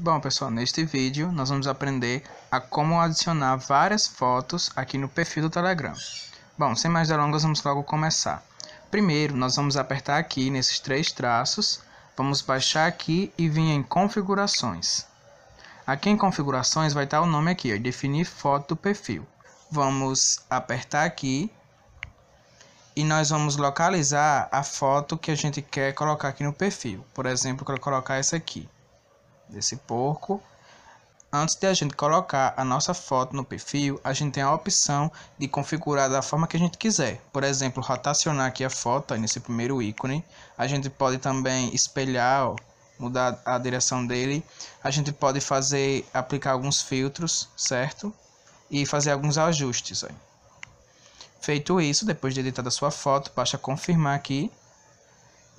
Bom pessoal, neste vídeo nós vamos aprender a como adicionar várias fotos aqui no perfil do Telegram. Bom, sem mais delongas, vamos logo começar. Primeiro, nós vamos apertar aqui nesses três traços, vamos baixar aqui e vir em configurações. Aqui em configurações vai estar o nome aqui, ó, definir foto do perfil. Vamos apertar aqui e nós vamos localizar a foto que a gente quer colocar aqui no perfil. Por exemplo, eu quero colocar essa aqui desse porco. Antes de a gente colocar a nossa foto no perfil, a gente tem a opção de configurar da forma que a gente quiser. Por exemplo, rotacionar aqui a foto nesse primeiro ícone. A gente pode também espelhar, mudar a direção dele. A gente pode fazer, aplicar alguns filtros, certo? E fazer alguns ajustes. Feito isso, depois de editar a sua foto, basta confirmar aqui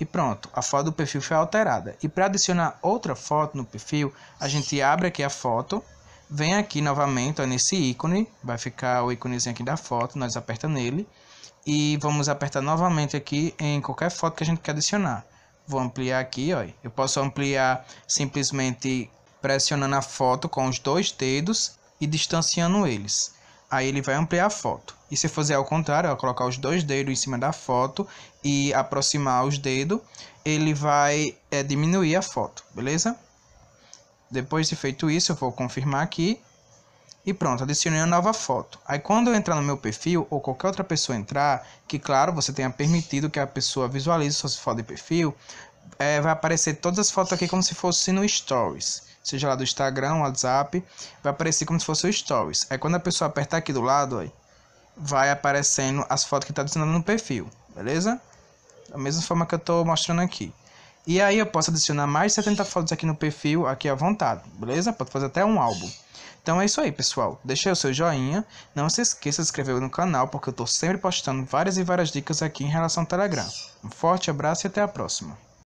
e pronto, a foto do perfil foi alterada. E para adicionar outra foto no perfil, a gente abre aqui a foto, vem aqui novamente ó, nesse ícone, vai ficar o íconezinho aqui da foto, nós aperta nele. E vamos apertar novamente aqui em qualquer foto que a gente quer adicionar. Vou ampliar aqui, ó. eu posso ampliar simplesmente pressionando a foto com os dois dedos e distanciando eles. Aí ele vai ampliar a foto. E se fizer ao contrário, colocar os dois dedos em cima da foto e aproximar os dedos, ele vai é, diminuir a foto, beleza? Depois de feito isso, eu vou confirmar aqui. E pronto, adicionei uma nova foto. Aí quando eu entrar no meu perfil, ou qualquer outra pessoa entrar, que claro, você tenha permitido que a pessoa visualize suas fotos de perfil, é, vai aparecer todas as fotos aqui como se fosse no Stories. Seja lá do Instagram, WhatsApp, vai aparecer como se fosse o Stories. Aí quando a pessoa apertar aqui do lado, aí, vai aparecendo as fotos que está adicionando no perfil, beleza? Da mesma forma que eu estou mostrando aqui. E aí eu posso adicionar mais de 70 fotos aqui no perfil, aqui à vontade, beleza? Pode fazer até um álbum. Então é isso aí, pessoal. Deixe o seu joinha. Não se esqueça de se inscrever no canal, porque eu estou sempre postando várias e várias dicas aqui em relação ao Telegram. Um forte abraço e até a próxima.